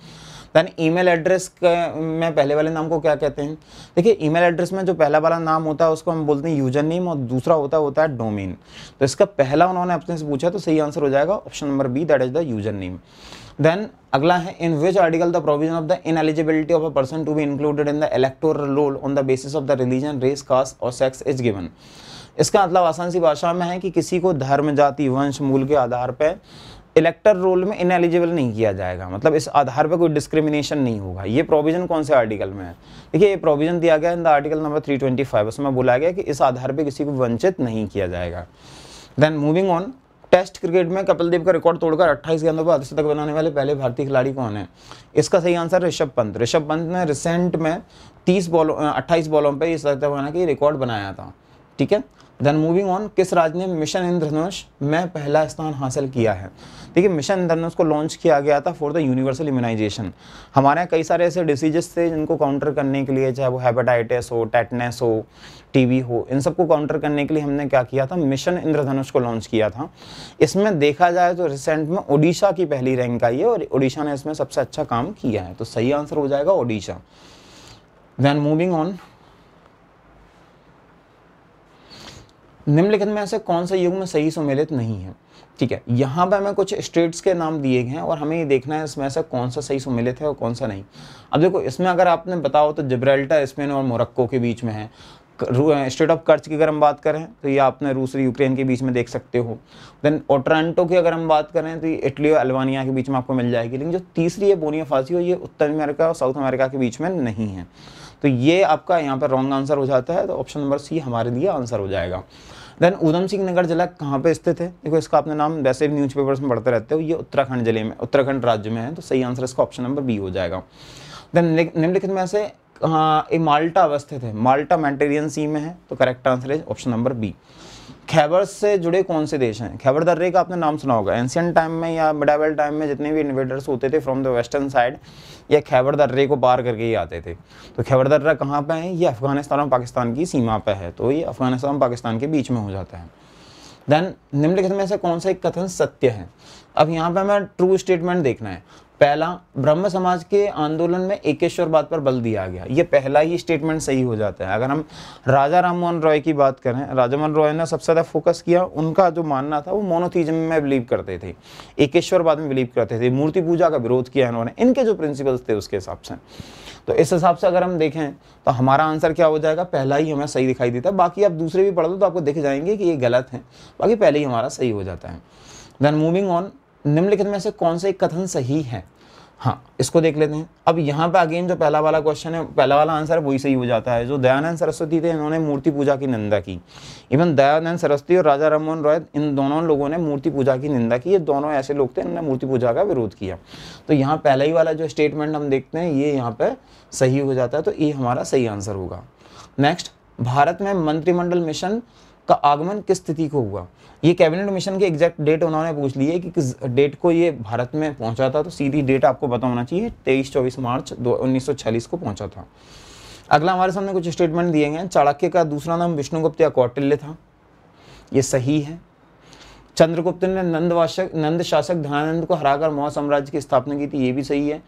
then email address में पहले वाले नाम को क्या कहते हैं देखिए ईमेल एड्रेस में जो पहला वाला नाम होता है उसको हम बोलते हैं यूजर नेम और दूसरा होता होता है डोमेन तो इसका पहला उन्होंने से पूछा तो सही आंसर हो जाएगा option number B that is the user name then अगला है in which article the provision of the ineligibility of a person to be included in the electoral roll on the basis of the religion race caste और sex is given इसका मतलब आसान सी भाषा में है कि किसी को धर्म जाति वंश मूल के आधार पर इलेक्टर रोल में इनएलिजिबल नहीं किया जाएगा मतलब इस आधार पर कोई डिस्क्रिमिनेशन नहीं होगा ये प्रोविजन कौन से आर्टिकल में है देखिए ये प्रोविजन दिया गया इन द आर्टिकल नंबर 325 उसमें बोला गया कि इस आधार पर किसी को वंचित नहीं किया जाएगा then moving on test cricket में कपिल देव का रिकॉर्ड तोड़कर 28 गेंदों पर अर्ध अर्धशतक बनाने वाले पहले भारतीय खिलाड़ी कौन है इसका सही आंसर ऋषभ पंत ऋषभ पंत ने रिसेंट में 30 बॉलों 28 बॉलों पर इस शतक बना के रिकॉर्ड बनाया था ठीक है देन मूविंग ऑन किस राज्य ने मिशन इंद्रधनुष में पहला स्थान हासिल किया है देखिए मिशन धनुष को लॉन्च किया गया था फॉर द यूनिवर्सल इम्यूनाइजेशन हमारे यहाँ कई सारे ऐसे डिसीजेस थे जिनको काउंटर करने के लिए चाहे वो हेपेटाइटिस हो टेटनेस हो टीबी हो इन सबको काउंटर करने के लिए हमने क्या किया था मिशन इंद्रधनुष को लॉन्च किया था इसमें देखा जाए तो रिसेंट में ओडिशा की पहली रैंक आई है और ओडिशा ने इसमें सबसे अच्छा काम किया है तो सही आंसर हो जाएगा ओडिशा देन मूविंग ऑन निम्नलिखित में ऐसे कौन से युग में सही सुमेलित नहीं है ठीक है यहाँ पर हमें कुछ स्टेट्स के नाम दिए गए हैं और हमें ये देखना है इसमें से कौन सा सही सम्मिलित है और कौन सा नहीं अब देखो इसमें अगर आपने बताओ तो जिब्रेल्टा स्पेन और मोरक्को के बीच में है स्टेट ऑफ कर्च की अगर हम बात करें तो ये आपने रूस और यूक्रेन के बीच में देख सकते हो देन ओट्रांटो की अगर हम बात करें तो ये इटली और अल्बानिया के बीच में आपको मिल जाएगी लेकिन जो तीसरी है बोनिया हो ये उत्तर अमेरिका और साउथ अमेरिका के बीच में नहीं है तो ये आपका यहाँ पर रॉन्ग आंसर हो जाता है तो ऑप्शन नंबर सी हमारे लिए आंसर हो जाएगा देन ऊधम सिंह नगर जिला कहाँ पे स्थित है देखो इसका आपने नाम वैसे भी न्यूज पेपर में पढ़ते रहते हो ये उत्तराखंड जिले में उत्तराखंड राज्य में है तो सही आंसर इसका ऑप्शन नंबर बी हो जाएगा देन निम्नलिखित में से हाँ ये माल्टा अवस्थित है माल्टा मेंटेरियन सी में है तो correct answer is option number B Khyber से जुड़े कौन से देश हैं खैबर दर्रे का आपने नाम सुना होगा एंशियन टाइम में या मिडावल टाइम में जितने भी इन्वेडर्स होते थे फ्रॉम द वेस्टर्न साइड ये खैबर दर्रे को पार करके ही आते थे तो खैबर दर्रा कहाँ पर है ये अफगानिस्तान और पाकिस्तान की सीमा पर है तो ये अफगानिस्तान और पाकिस्तान के बीच में हो जाता है देन निम्नलिखित में से कौन सा एक कथन सत्य है अब यहाँ पर हमें ट्रू स्टेटमेंट देखना है पहला ब्रह्म समाज के आंदोलन में एकेश्वर बात पर बल दिया गया ये पहला ही स्टेटमेंट सही हो जाता है अगर हम राजा राम मोहन रॉय की बात करें राजा मोहन रॉय ने सबसे ज़्यादा फोकस किया उनका जो मानना था वो मोनोथीजम में बिलीव करते थे एकेश्वर बाद में बिलीव करते थे मूर्ति पूजा का विरोध किया इन्होंने इनके जो प्रिंसिपल्स थे उसके हिसाब से तो इस हिसाब से अगर हम देखें तो हमारा आंसर क्या हो जाएगा पहला ही हमें सही दिखाई देता है बाकी आप दूसरे भी पढ़ दो तो आपको दिख जाएंगे कि ये गलत हैं बाकी पहले ही हमारा सही हो जाता है देन मूविंग ऑन निम्नलिखित में से कौन सा एक कथन सही है हाँ इसको देख लेते हैं अब यहाँ पे अगेन जो पहला वाला क्वेश्चन है पहला वाला आंसर वही सही हो जाता है जो दयानंद सरस्वती थे इन्होंने मूर्ति पूजा की निंदा की इवन दयानंद सरस्वती और राजा राममोहन रॉय इन दोनों लोगों ने मूर्ति पूजा की निंदा की ये दोनों ऐसे लोग थे इन्होंने मूर्ति पूजा का विरोध किया तो यहाँ पहला ही वाला जो स्टेटमेंट हम देखते हैं ये यहाँ पर सही हो जाता है तो ये हमारा सही आंसर होगा नेक्स्ट भारत में मंत्रिमंडल मिशन का आगमन किस स्थिति को हुआ ये कैबिनेट मिशन की एग्जैक्ट डेट उन्होंने पूछ ली है कि किस डेट को ये भारत में पहुंचा था तो सीधी डेट आपको पता होना चाहिए तेईस चौबीस मार्च दो उन्नीस को पहुंचा था अगला हमारे सामने कुछ स्टेटमेंट दिए गए हैं चाणक्य का दूसरा नाम विष्णुगुप्त या कौटिल्य था ये सही है चंद्रगुप्त ने नंदवाशक नंद शासक धनानंद को हराकर मौ साम्राज्य की स्थापना की थी ये भी सही है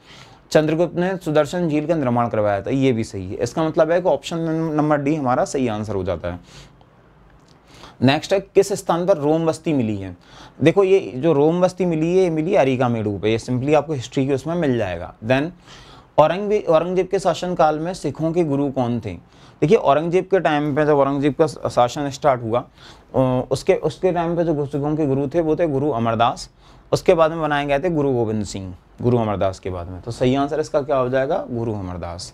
चंद्रगुप्त ने सुदर्शन झील का निर्माण करवाया था ये भी सही है इसका मतलब है कि ऑप्शन नंबर डी हमारा सही आंसर हो जाता है नेक्स्ट है किस स्थान पर रोम बस्ती मिली है देखो ये जो रोम बस्ती मिली है ये मिली अरिका मेडू पर ये सिंपली आपको हिस्ट्री की उसमें मिल जाएगा देन औरंगजेब औरंगजेब के शासनकाल में सिखों के गुरु कौन थे देखिए औरंगजेब के टाइम पे जब औरंगजेब का शासन स्टार्ट हुआ उसके उसके टाइम पे जो सिखों के गुरु थे वो थे गुरु अमरदास उसके बाद में बनाए गए थे गुरु गोविंद सिंह गुरु अमरदास के बाद में तो सही आंसर इसका क्या हो जाएगा गुरु अमरदास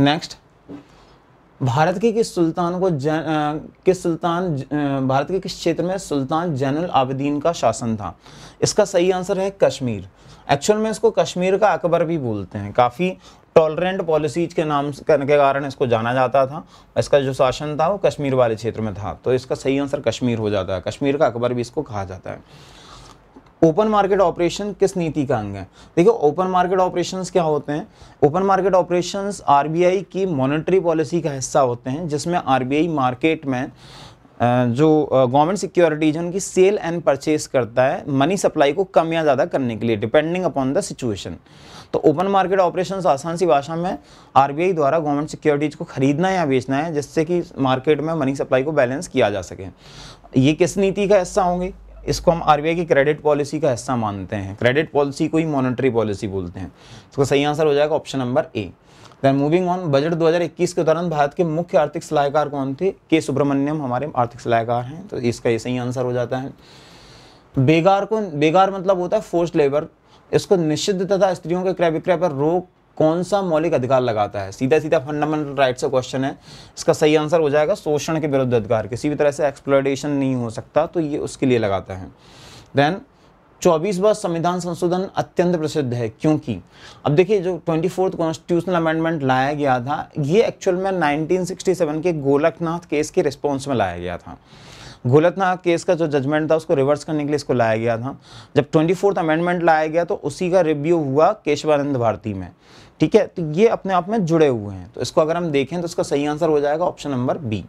नेक्स्ट भारत के किस सुल्तान को जन किस सुल्तान ज, भारत के किस क्षेत्र में सुल्तान जनरल आबदीन का शासन था इसका सही आंसर है कश्मीर एक्चुअल में इसको कश्मीर का अकबर भी बोलते हैं काफ़ी टॉलरेंट पॉलिसीज के नाम के कारण इसको जाना जाता था इसका जो शासन था वो कश्मीर वाले क्षेत्र में था तो इसका सही आंसर कश्मीर हो जाता है कश्मीर का अकबर भी इसको कहा जाता है ओपन मार्केट ऑपरेशन किस नीति का अंग है देखिए ओपन मार्केट ऑपरेशंस क्या होते हैं ओपन मार्केट ऑपरेशंस आरबीआई की मॉनेटरी पॉलिसी का हिस्सा होते हैं जिसमें आरबीआई मार्केट में जो गवर्नमेंट सिक्योरिटीज है उनकी सेल एंड परचेस करता है मनी सप्लाई को कम या ज़्यादा करने के लिए डिपेंडिंग अपॉन द सिचुएशन तो ओपन मार्केट ऑपरेशन आसान सी भाषा में आरबीआई द्वारा गवर्नमेंट सिक्योरिटीज को खरीदना या बेचना है जिससे कि मार्केट में मनी सप्लाई को बैलेंस किया जा सके ये किस नीति का हिस्सा होंगे इसको हम आर की क्रेडिट पॉलिसी का हिस्सा मानते हैं क्रेडिट पॉलिसी को ही मॉनिटरी पॉलिसी बोलते हैं इसका सही आंसर हो जाएगा option number A then moving on budget 2021 के दौरान भारत के मुख्य आर्थिक सलाहकार कौन थे के सुब्रमण्यम हमारे आर्थिक सलाहकार हैं तो इसका ये सही आंसर हो जाता है बेगार को बेगार मतलब होता है फोर्स लेबर इसको निषिद्ध तथा स्त्रियों के क्रय विक्रय पर रोक कौन सा मौलिक अधिकार लगाता है सीधा सीधा फंडामेंटल राइट से क्वेश्चन है इसका सही आंसर हो जाएगा शोषण के विरुद्ध अधिकार किसी भी तरह से एक्सप्लोइटेशन नहीं हो सकता तो ये उसके लिए लगाता है देन चौबीसवा संविधान संशोधन अत्यंत प्रसिद्ध है क्योंकि अब देखिए जो ट्वेंटी फोर्थ कॉन्स्टिट्यूशनल अमेंडमेंट लाया गया था ये एक्चुअल में 1967 के गोलकनाथ केस के रिस्पॉन्स में लाया गया था गोलकनाथ केस का जो जजमेंट था उसको रिवर्स करने के लिए इसको लाया गया था जब ट्वेंटी फोर्थ अमेंडमेंट लाया गया तो उसी का रिव्यू हुआ केशवानंद भारती में ठीक है तो ये अपने आप में जुड़े हुए हैं तो इसको अगर हम देखें तो इसका सही आंसर हो जाएगा option number B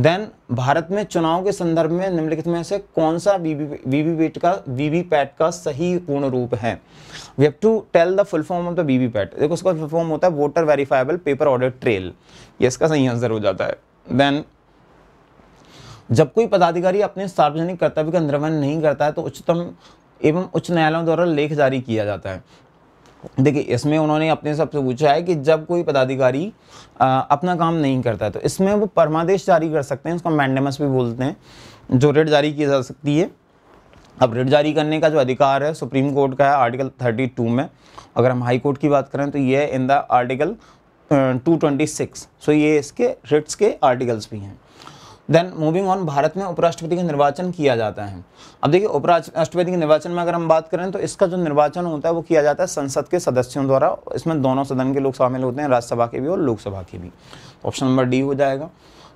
then Bharat में चुनाव के संदर्भ में निम्नलिखित में से कौन सा वीवीपैट का वीवीपैट का सही पूर्ण रूप है we have to tell the full form of the VVPAT देखो इसका फुल फॉर्म होता है voter verifiable paper order trail ये इसका सही आंसर हो जाता है देन जब कोई पदाधिकारी अपने सार्वजनिक कर्तव्य का निर्वहन नहीं करता है तो उच्चतम एवं उच्च न्यायालयों द्वारा लेख जारी किया जाता है देखिए इसमें उन्होंने अपने सबसे पूछा है कि जब कोई पदाधिकारी अपना काम नहीं करता है तो इसमें वो परमादेश जारी कर सकते हैं उसको मैंडेमस भी बोलते हैं जो रेट जारी की जा सकती है अब रेट जारी करने का जो अधिकार है सुप्रीम कोर्ट का है आर्टिकल 32 में अगर हम हाई कोर्ट की बात करें तो ये in the article two twenty six so ये इसके रिट्स के आर्टिकल्स भी हैं देन मूविंग ऑन भारत में उपराष्ट्रपति का निर्वाचन किया जाता है अब देखिए उपराष्ट्रपति के निर्वाचन में अगर हम बात करें तो इसका जो निर्वाचन होता है वो किया जाता है संसद के सदस्यों द्वारा इसमें दोनों सदन के लोग शामिल होते हैं राज्यसभा के भी और लोकसभा के भी ऑप्शन नंबर डी हो जाएगा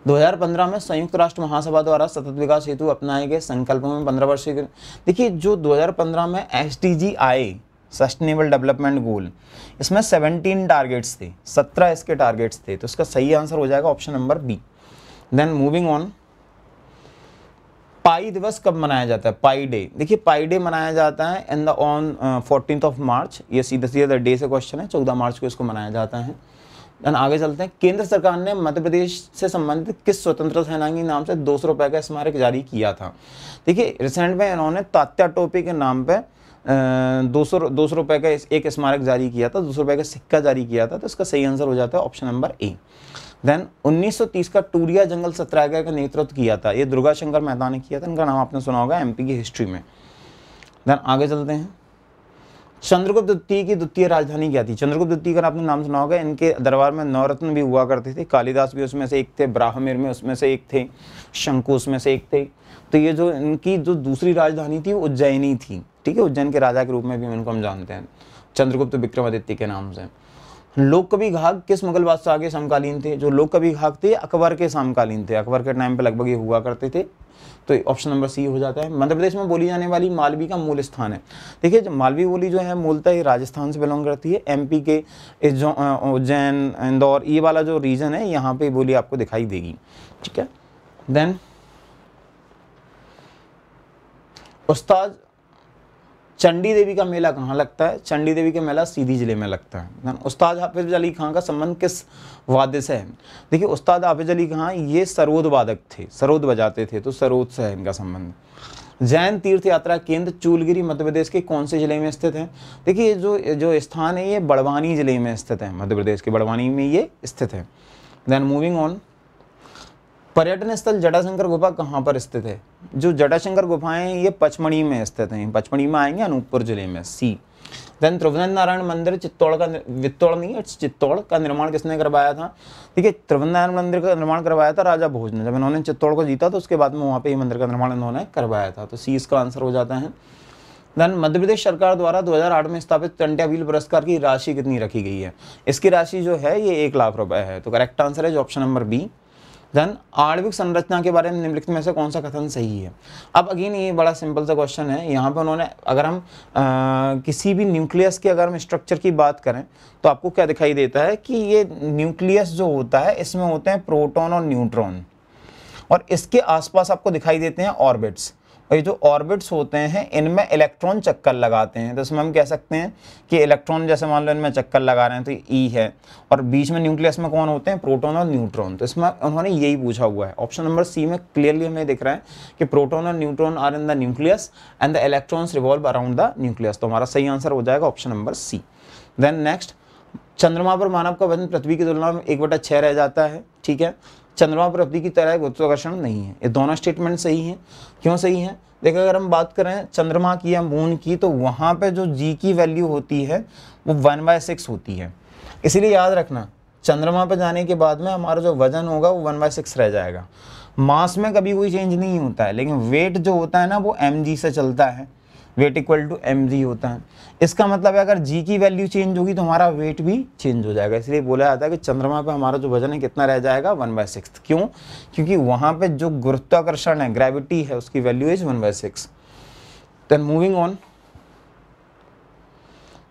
2015 में संयुक्त राष्ट्र महासभा द्वारा सतत विकास हेतु अपनाए गए संकल्पों में पंद्रह वर्षीय देखिए जो 2015 में एस आए सस्टेनेबल डेवलपमेंट गोल इसमें 17 टारगेट्स थे 17 इसके टारगेट्स थे तो इसका सही आंसर हो जाएगा option number B then moving on pi दिवस कब मनाया जाता है पाई डे देखिए पाई डे मनाया जाता है in the on fourteen of March ये सीधा सीधा डे से क्वेश्चन है चौदह मार्च को इसको मनाया जाता है देन आगे चलते हैं केंद्र सरकार ने मध्य प्रदेश से संबंधित किस स्वतंत्र सेनानी नाम से दो सौ का स्मारक जारी किया था देखिए रिसेंट में इन्होंने तात्या टोपी के नाम पर uh, दो सौ दो सौ रुपये का एक स्मारक जारी किया था दो सौ रुपये का सिक्का जारी किया था तो इसका सही आंसर हो जाता है ऑप्शन नंबर ए देन 1930 का टूरिया जंगल सत्याग्रह का नेतृत्व किया था ये दुर्गा शंकर मेहता ने किया था इनका नाम आपने सुना होगा एमपी की हिस्ट्री में देन आगे चलते हैं चंद्रगुप्त द्वितीय की द्वितीय राजधानी क्या थी चंद्रगुप्त द्वितीय का आपने नाम सुना होगा इनके दरबार में नवरत्न भी हुआ करते थे कालिदास भी उसमें से एक थे ब्राह्मीर में उसमें से एक थे शंकु उसमें से एक थे तो ये जो इनकी जो दूसरी राजधानी थी वो उज्जैनी थी ठीक है उज्जैन के राजा के रूप में भी इनको हम जानते हैं चंद्रगुप्त विक्रमादित्य के नाम से लोक कवि घाग किस मुगल बादशाह के समकालीन थे जो लोक कवि घाग थे अकबर के समकालीन थे अकबर के टाइम पे लगभग ये हुआ करते थे तो ऑप्शन नंबर सी हो जाता है मध्य प्रदेश में बोली जाने वाली मालवी का मूल स्थान है देखिए जो मालवी बोली जो है मूलतः ये राजस्थान से बिलोंग करती है एमपी के उज्जैन इंदौर ये वाला जो रीजन है यहाँ पे बोली आपको दिखाई देगी ठीक है देन उस्ताद चंडी देवी का मेला कहाँ लगता है चंडी देवी का मेला सीधी जिले में लगता है उस्ताद हाफिज अली खां का संबंध किस वाद्य से है देखिए उस्ताद हाफिज अली खां ये सरोद वादक थे सरोद बजाते थे तो सरोद से है इनका संबंध जैन तीर्थ यात्रा केंद्र चूलगिरी मध्य प्रदेश के कौन से ज़िले में स्थित है देखिए जो जो स्थान है ये बड़वानी ज़िले में स्थित है मध्य प्रदेश के बड़वानी में ये स्थित है देन मूविंग ऑन पर्यटन स्थल जटाशंकर गुफा कहाँ पर स्थित है जो जटाशंकर गुफाएं ये पचमणी में स्थित हैं पचमणी में आएंगे अनूपपुर जिले में सी देन त्रिभुवन नारायण मंदिर चित्तौड़ का वित्तौड़ नहीं है चित्तौड़ का निर्माण किसने करवाया था ठीक है त्रिभुवन नारायण मंदिर का निर्माण करवाया था राजा भोज ने जब इन्होंने चित्तौड़ को जीता तो उसके बाद में वहाँ पे ये मंदिर का निर्माण इन्होंने करवाया था तो सी इसका आंसर हो जाता है देन मध्य प्रदेश सरकार द्वारा 2008 में स्थापित व्हील पुरस्कार की राशि कितनी रखी गई है इसकी राशि जो है ये एक लाख रुपए है तो करेक्ट आंसर है जो ऑप्शन नंबर बी देन आणविक संरचना के बारे में निम्नलिखित में से कौन सा कथन सही है अब अगेन ये बड़ा सिंपल सा क्वेश्चन है यहाँ पर उन्होंने अगर हम आ, किसी भी न्यूक्लियस के अगर हम स्ट्रक्चर की बात करें तो आपको क्या दिखाई देता है कि ये न्यूक्लियस जो होता है इसमें होते हैं प्रोटोन और न्यूट्रॉन और इसके आसपास आपको दिखाई देते हैं ऑर्बिट्स ये जो ऑर्बिट्स होते हैं इनमें इलेक्ट्रॉन चक्कर लगाते हैं तो इसमें हम कह सकते हैं कि इलेक्ट्रॉन जैसे मान लो इनमें चक्कर लगा रहे हैं तो ई e है और बीच में न्यूक्लियस में कौन होते हैं प्रोटोन और न्यूट्रॉन तो इसमें उन्होंने यही पूछा हुआ है ऑप्शन नंबर सी में क्लियरली हमें दिख रहा है कि प्रोटोन और neutron are in the nucleus and the electrons revolve around the nucleus तो हमारा सही आंसर हो जाएगा option number C then next चंद्रमा पर मानव का वजन पृथ्वी की तुलना में एक बटा छः रह जाता है ठीक है चंद्रमा पर अवधि की तरह गुरुत्वाकर्षण नहीं है ये दोनों स्टेटमेंट सही हैं क्यों सही हैं देखिए अगर हम बात करें चंद्रमा की या मून की तो वहाँ पर जो जी की वैल्यू होती है वो वन बाय सिक्स होती है इसीलिए याद रखना चंद्रमा पर जाने के बाद में हमारा जो वजन होगा वो वन बाय सिक्स रह जाएगा मास में कभी कोई चेंज नहीं होता है लेकिन वेट जो होता है ना वो एम से चलता है weight equal to M G होता है इसका मतलब है अगर जी की वैल्यू चेंज होगी तो हमारा वेट भी चेंज हो जाएगा इसलिए बोला जाता है कि चंद्रमा पे हमारा जो वजन है कितना रह जाएगा वन बाय सिक्स क्यों क्योंकि वहाँ पे जो गुरुत्वाकर्षण है ग्रेविटी है उसकी value is one by six then moving on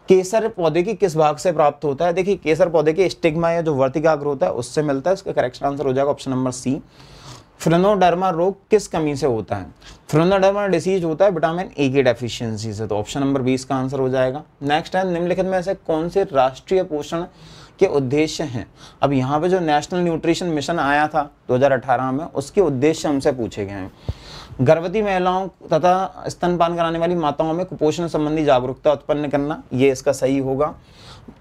केसर पौधे की किस भाग से प्राप्त होता है देखिए केसर पौधे के स्टिग्मा या जो वर्तिकाग्र होता है उससे मिलता है उसका करेक्शन आंसर हो जाएगा ऑप्शन नंबर सी फ्रोनोडर्मा रोग किस कमी से होता है फ्रोनोडर्मा डिसीज होता है विटामिन ए की डेफिशिएंसी से तो ऑप्शन नंबर बीस का आंसर हो जाएगा नेक्स्ट है निम्नलिखित में ऐसे कौन से राष्ट्रीय पोषण के उद्देश्य हैं अब यहाँ पे जो नेशनल न्यूट्रिशन मिशन आया था 2018 में उसके उद्देश्य हमसे पूछे गए हैं गर्भवती महिलाओं तथा स्तनपान कराने वाली माताओं में कुपोषण संबंधी जागरूकता उत्पन्न करना ये इसका सही होगा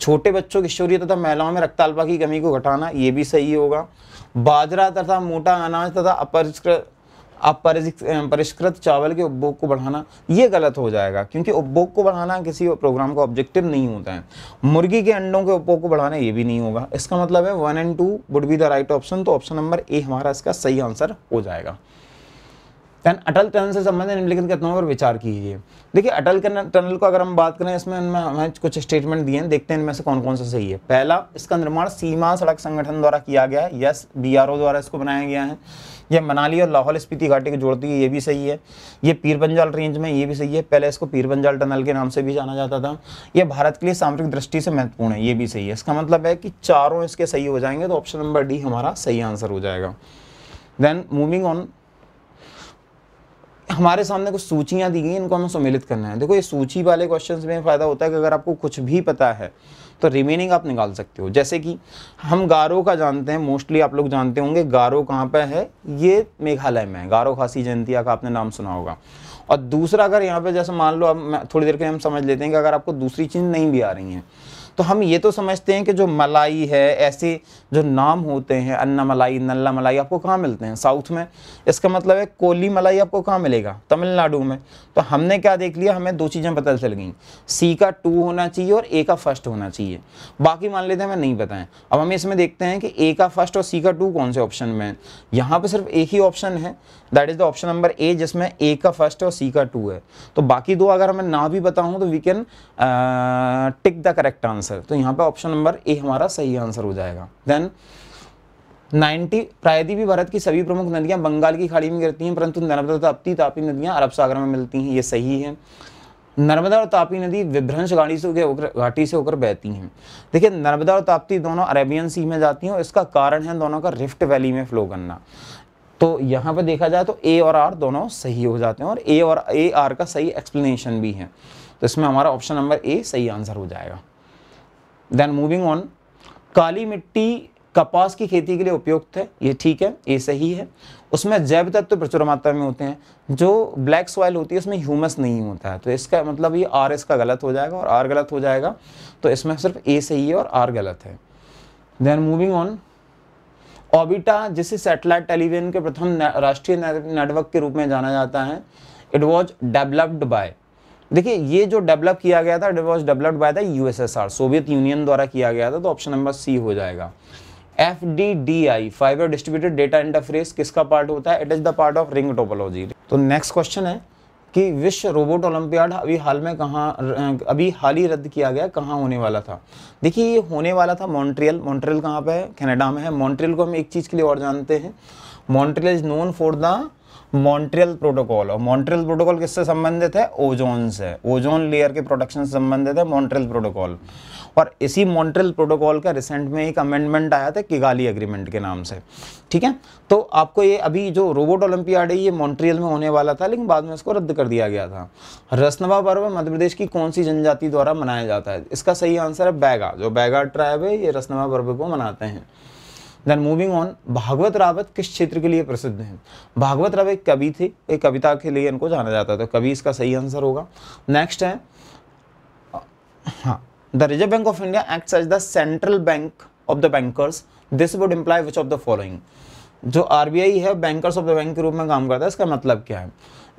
छोटे बच्चों किशोरी तथा महिलाओं में रक्ताल्पा की कमी को घटाना ये भी सही होगा बाजरा तथा मोटा अनाज तथा अपरिष्कृत अपरिष्कृत चावल के उपभोग को बढ़ाना ये गलत हो जाएगा क्योंकि उपभोग को बढ़ाना किसी प्रोग्राम का ऑब्जेक्टिव नहीं होता है मुर्गी के अंडों के उपभोग को बढ़ाना ये भी नहीं होगा इसका मतलब है one and two would be the right option तो ऑप्शन नंबर ए हमारा इसका सही आंसर हो जाएगा टन अटल टनल से संबंधित निम्नलिखित कथनों पर विचार कीजिए देखिए अटल टनल को अगर हम बात करें इसमें हमें कुछ स्टेटमेंट दिए हैं देखते हैं इनमें से कौन कौन सा सही है पहला इसका निर्माण सीमा सड़क संगठन द्वारा किया गया है यस बी द्वारा इसको बनाया गया है यह मनाली और लाहौल स्पीति घाटी को जोड़ती है ये भी सही है ये पीर पंजाल रेंज में ये भी सही है पहले इसको पीर पंजाल टनल के नाम से भी जाना जाता था यह भारत के लिए सामरिक दृष्टि से महत्वपूर्ण है ये भी सही है इसका मतलब है कि चारों इसके सही हो जाएंगे तो ऑप्शन नंबर डी हमारा सही आंसर हो जाएगा देन मूविंग ऑन हमारे सामने कुछ सूचियाँ दी गई इनको हमें सम्मिलित करना है देखो ये सूची वाले क्वेश्चन में फ़ायदा होता है कि अगर आपको कुछ भी पता है तो रिमेनिंग आप निकाल सकते हो जैसे कि हम गारो का जानते हैं मोस्टली आप लोग जानते होंगे गारो कहाँ पर है ये मेघालय में है गारो खासी जयंतिया का आपने नाम सुना होगा और दूसरा अगर यहाँ पे जैसे मान लो अब थोड़ी देर के लिए हम समझ लेते हैं कि अगर आपको दूसरी चीज़ नहीं भी आ रही हैं तो हम ये तो समझते हैं कि जो मलाई है ऐसे जो नाम होते हैं अन्ना मलाई नल्ला मलाई आपको कहाँ मिलते हैं साउथ में इसका मतलब है कोली मलाई आपको कहाँ मिलेगा तमिलनाडु में तो हमने क्या देख लिया हमें दो चीज़ें पता चल गई सी का टू होना चाहिए और ए का फर्स्ट होना चाहिए बाकी मान लेते हैं हमें नहीं पता है अब हम इसमें देखते हैं कि ए का फर्स्ट और सी का टू कौन से ऑप्शन में है यहाँ पर सिर्फ एक ही ऑप्शन है that is the option number A जिसमें ए का फर्स्ट और सी का टू है तो बाकी दो अगर हमें ना भी बताऊं तो we can tick the correct answer तो यहाँ पे ऑप्शन नंबर ए हमारा सही आंसर हो जाएगा देन 90 प्रायद्वीपी भारत की सभी प्रमुख नदियां बंगाल की खाड़ी में गिरती हैं परंतु नर्मदा तथा ताप्ती तापी नदियां अरब सागर में मिलती हैं ये सही है नर्मदा और तापी नदी विभ्रंश घाटी से होकर घाटी से होकर बहती हैं देखिए नर्मदा और ताप्ती दोनों अरेबियन सी में जाती हैं और इसका कारण है दोनों का रिफ्ट वैली में फ्लो करना तो यहाँ पर देखा जाए तो ए और आर दोनों सही हो जाते हैं और ए और ए आर का सही एक्सप्लेनेशन भी है तो इसमें हमारा ऑप्शन नंबर ए सही आंसर हो जाएगा देन मूविंग ऑन काली मिट्टी कपास की खेती के लिए उपयुक्त है ये ठीक है ये सही है उसमें जैव तत्व तो प्रचुर मात्रा में होते हैं जो ब्लैक सॉइल होती है उसमें ह्यूमस नहीं होता है तो इसका मतलब ये आर इसका गलत हो जाएगा और आर गलत हो जाएगा तो इसमें सिर्फ ए सही है और आर गलत है देन मूविंग ऑन ऑबिटा जिसे सैटेलाइट टेलीविजन के प्रथम राष्ट्रीय नेटवर्क के रूप में जाना जाता है इट वॉज डेवलप्ड बाय देखिए ये जो डेवलप किया गया था it was developed by the USSR Soviet Union द्वारा किया गया था तो ऑप्शन नंबर सी हो जाएगा F D D I fibre distributed data interface किसका पार्ट होता है it is the part of ring topology तो नेक्स्ट क्वेश्चन है कि विश्व रोबोट ओलंपियाड अभी हाल में कहाँ अभी हाल ही रद्द किया गया कहाँ होने वाला था देखिए ये होने वाला था मॉन्ट्रियल मॉन्ट्रियल कहाँ पे है कनाडा में है मॉन्ट्रियल को हम एक चीज़ के लिए और जानते हैं Montreal is known for the Montreal protocol और मॉन्ट्रियल प्रोटोकॉल किससे संबंधित है ओजोन से ओजोन लेयर के प्रोडक्शन से संबंधित है मॉन्ट्रियल प्रोटोकॉल और इसी मॉन्ट्रल प्रोटोकॉल का रिसेंट में एक अमेंडमेंट आया था किगाली एग्रीमेंट के नाम से ठीक है तो आपको ये अभी जो रोबोट ओलंपियाड है ये मॉन्ट्रियल में होने वाला था लेकिन बाद में इसको रद्द कर दिया गया था रसनवा पर्व मध्य प्रदेश की कौन सी जनजाति द्वारा मनाया जाता है इसका सही आंसर है बैगा जो बैगा ट्राइब है ये रसनवा पर्व को मनाते हैं then moving on Bhagwat Rawat किस क्षेत्र के लिए प्रसिद्ध हैं भागवत रावत एक कवि थे एक कविता के लिए इनको जाना जाता था कवि इसका सही आंसर होगा नेक्स्ट है हाँ the Reserve Bank of India act as the central bank of the bankers this would imply which of the following जो आर है बैंकर्स ऑफ द बैंक के रूप में काम करता है इसका मतलब क्या है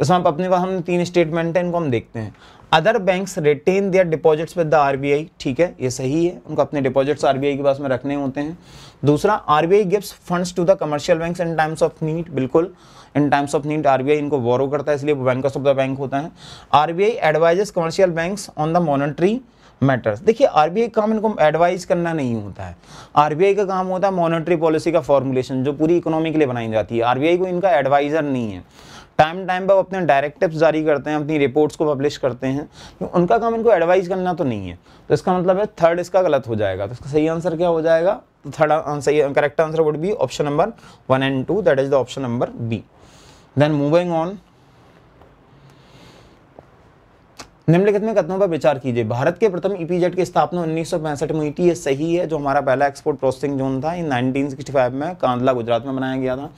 इसमें आप अपने पास हमने तीन स्टेटमेंट है इनको हम देखते हैं other banks retain their deposits with the RBI ठीक है ये सही है उनको अपने डिपॉजिट्स आरबीआई के पास में रखने होते हैं दूसरा R B I gives funds to the commercial bank in times of need बिल्कुल in times of need RBI इनको वॉरो करता है इसलिए बैंकर्स ऑफ द बैंक होता है RBI advises commercial bank on the monetary matters देखिए RBI का काम इनको एडवाइस करना नहीं होता है आरबीआई का काम होता है मॉनेटरी पॉलिसी का फॉर्मुलेशन जो पूरी इकोनॉमी के लिए बनाई जाती है आरबीआई को इनका एडवाइज़र नहीं है टाइम टाइम पर अपने डायरेक्टिव्स जारी करते हैं अपनी रिपोर्ट्स को पब्लिश करते हैं तो उनका काम इनको एडवाइस करना तो नहीं है तो इसका मतलब है थर्ड इसका गलत हो जाएगा तो इसका सही आंसर क्या हो जाएगा तो थर्ड uh, सही correct answer would be option number one and two that is the option number B then moving on निम्नलिखित में कथनों पर विचार कीजिए भारत के प्रथम ईपीजेड e की स्थापना उन्नीस में हुई थी ये सही है जो हमारा पहला एक्सपोर्ट प्रोसेसिंग जोन था इन 1965 में कांधला गुजरात में बनाया गया था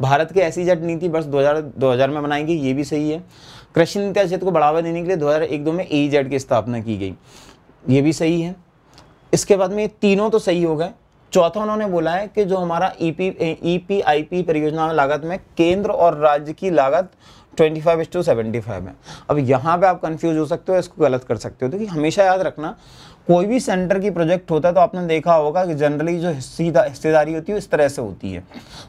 भारत के ऐसी जट नीति वर्ष 2000 2000 में बनाई गई ये भी सही है कृषि नीति क्षेत्र को बढ़ावा देने के लिए दो हज़ार एक दो में ए e जेड की स्थापना की गई ये भी सही है इसके बाद में तीनों तो सही हो गए चौथा उन्होंने बोला है कि जो हमारा E P E P I P परियोजना लागत में केंद्र और राज्य की लागत twenty five to seventy five है अब यहाँ पे आप कंफ्यूज हो सकते हो इसको गलत कर सकते हो क्योंकि हमेशा याद रखना कोई भी सेंटर की प्रोजेक्ट होता है तो आपने देखा होगा कि जनरली जो हिस्सेदार हिस्सेदारी होती है इस तरह से होती है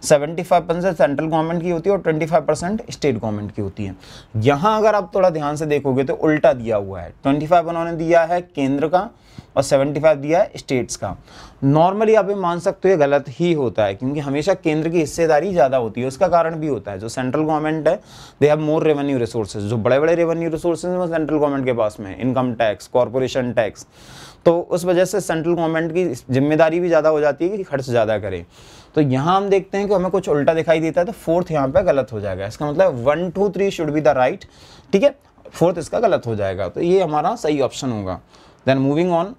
75 परसेंट सेंट्रल गवर्नमेंट की होती है और 25 परसेंट स्टेट गवर्नमेंट की होती है यहाँ अगर आप थोड़ा ध्यान से देखोगे तो उल्टा दिया हुआ है फाइव उन्होंने दिया है केंद्र का और 75 दिया है स्टेट्स का नॉर्मली आप ये मान सकते हो गलत ही होता है क्योंकि हमेशा केंद्र की हिस्सेदारी ज़्यादा होती है उसका कारण भी होता है जो सेंट्रल गवर्नमेंट है they have more revenue resources जो बड़े बड़े रेवेन्यू रिसोर्सेज हैं वो सेंट्रल गवर्नमेंट के पास में इनकम टैक्स कॉरपोरेशन टैक्स तो उस वजह से सेंट्रल गवर्नमेंट की जिम्मेदारी भी ज़्यादा हो जाती है कि खर्च ज़्यादा करें तो यहाँ हम देखते हैं कि हमें कुछ उल्टा दिखाई देता है तो फोर्थ यहाँ पर गलत हो जाएगा इसका मतलब one two three should be the right ठीक है फोर्थ इसका गलत हो जाएगा तो ये हमारा सही ऑप्शन होगा देन मूविंग ऑन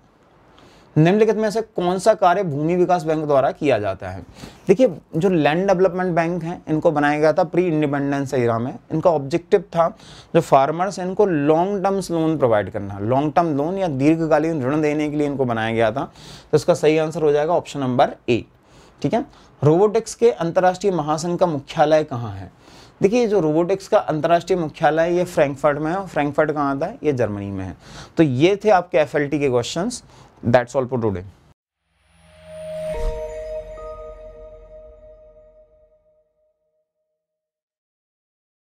निम्नलिखित में से कौन सा कार्य भूमि विकास बैंक द्वारा किया जाता है देखिए जो लैंड डेवलपमेंट बैंक है इनको बनाया गया था प्री इंडिपेंडेंस एरा में इनका ऑब्जेक्टिव था जो फार्मर्स हैं इनको लॉन्ग टर्म्स लोन प्रोवाइड करना लॉन्ग टर्म लोन या दीर्घकालीन ऋण देने के लिए इनको बनाया गया था तो इसका सही आंसर हो जाएगा ऑप्शन नंबर ए ठीक है रोबोटिक्स के अंतर्राष्ट्रीय महासंघ का मुख्यालय कहाँ है देखिए जो रोबोटिक्स का अंतर्राष्ट्रीय मुख्यालय है ये फ्रैंकफर्ट में है और फ्रैंकफर्ट कहाँ आता है ये जर्मनी में है तो ये थे आपके एफ के question that's all for today